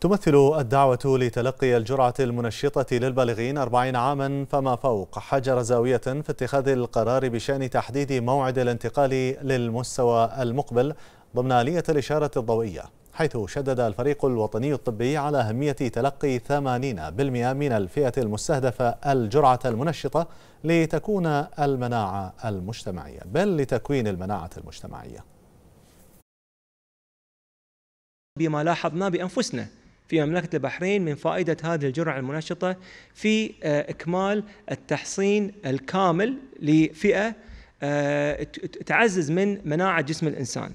تمثل الدعوة لتلقي الجرعة المنشطة للبالغين 40 عاما فما فوق حجر زاوية في اتخاذ القرار بشأن تحديد موعد الانتقال للمستوى المقبل ضمن آلية الإشارة الضوئية حيث شدد الفريق الوطني الطبي على أهمية تلقي 80% من الفئة المستهدفة الجرعة المنشطة لتكون المناعة المجتمعية بل لتكوين المناعة المجتمعية بما لاحظنا بأنفسنا في مملكة البحرين من فائدة هذه الجرعة المنشطة في آه، إكمال التحصين الكامل لفئة آه، تعزز من مناعة جسم الإنسان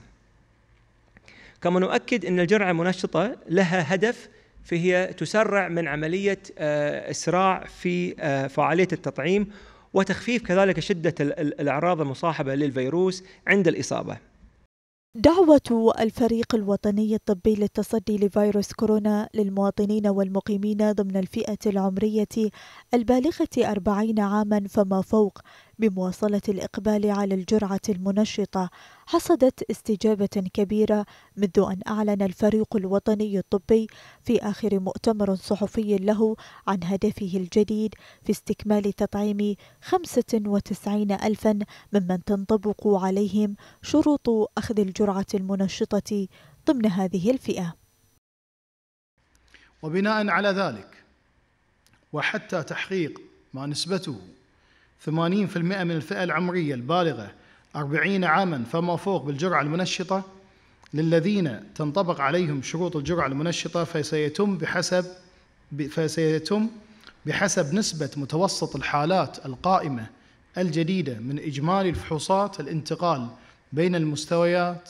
كما نؤكد أن الجرعة المنشطة لها هدف فهي تسرع من عملية آه، إسراع في فعالية التطعيم وتخفيف كذلك شدة الأعراض المصاحبة للفيروس عند الإصابة دعوة الفريق الوطني الطبي للتصدي لفيروس كورونا للمواطنين والمقيمين ضمن الفئة العمرية البالغة أربعين عاما فما فوق بمواصلة الإقبال على الجرعة المنشطة حصدت استجابة كبيرة منذ أن أعلن الفريق الوطني الطبي في آخر مؤتمر صحفي له عن هدفه الجديد في استكمال تطعيم 95 ألفا ممن تنطبق عليهم شروط أخذ الجرعة المنشطة ضمن هذه الفئة وبناء على ذلك وحتى تحقيق ما نسبته 80% من الفئة العمرية البالغة 40 عاما فما فوق بالجرعة المنشطة للذين تنطبق عليهم شروط الجرعة المنشطة فسيتم بحسب فسيتم بحسب نسبة متوسط الحالات القائمة الجديدة من إجمالي الفحوصات الانتقال بين المستويات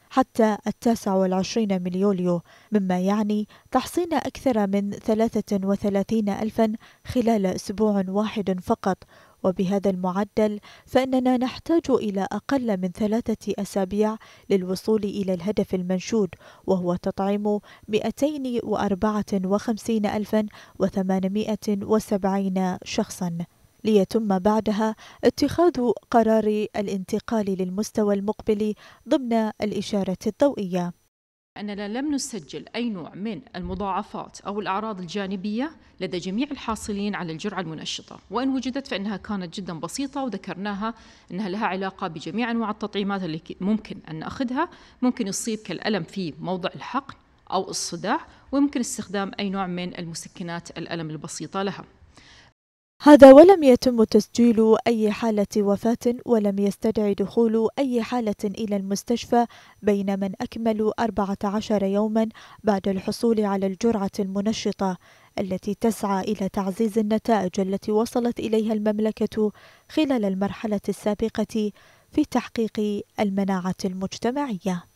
حتى التاسع والعشرين من يوليو مما يعني تحصين أكثر من وثلاثين ألفا خلال أسبوع واحد فقط وبهذا المعدل فإننا نحتاج إلى أقل من ثلاثة أسابيع للوصول إلى الهدف المنشود وهو تطعيم 254,870 شخصاً ليتم بعدها اتخاذ قرار الانتقال للمستوى المقبل ضمن الإشارة الضوئية أننا لم نسجل أي نوع من المضاعفات أو الأعراض الجانبية لدى جميع الحاصلين على الجرعة المنشطة وإن وجدت فإنها كانت جدا بسيطة وذكرناها أنها لها علاقة بجميع أنواع التطعيمات التي ممكن أن نأخذها ممكن يصيب كالألم في موضع الحقن أو الصداع ويمكن استخدام أي نوع من المسكنات الألم البسيطة لها هذا ولم يتم تسجيل أي حالة وفاة ولم يستدعي دخول أي حالة إلى المستشفى بين من أكملوا 14 يوما بعد الحصول على الجرعة المنشطة التي تسعى إلى تعزيز النتائج التي وصلت إليها المملكة خلال المرحلة السابقة في تحقيق المناعة المجتمعية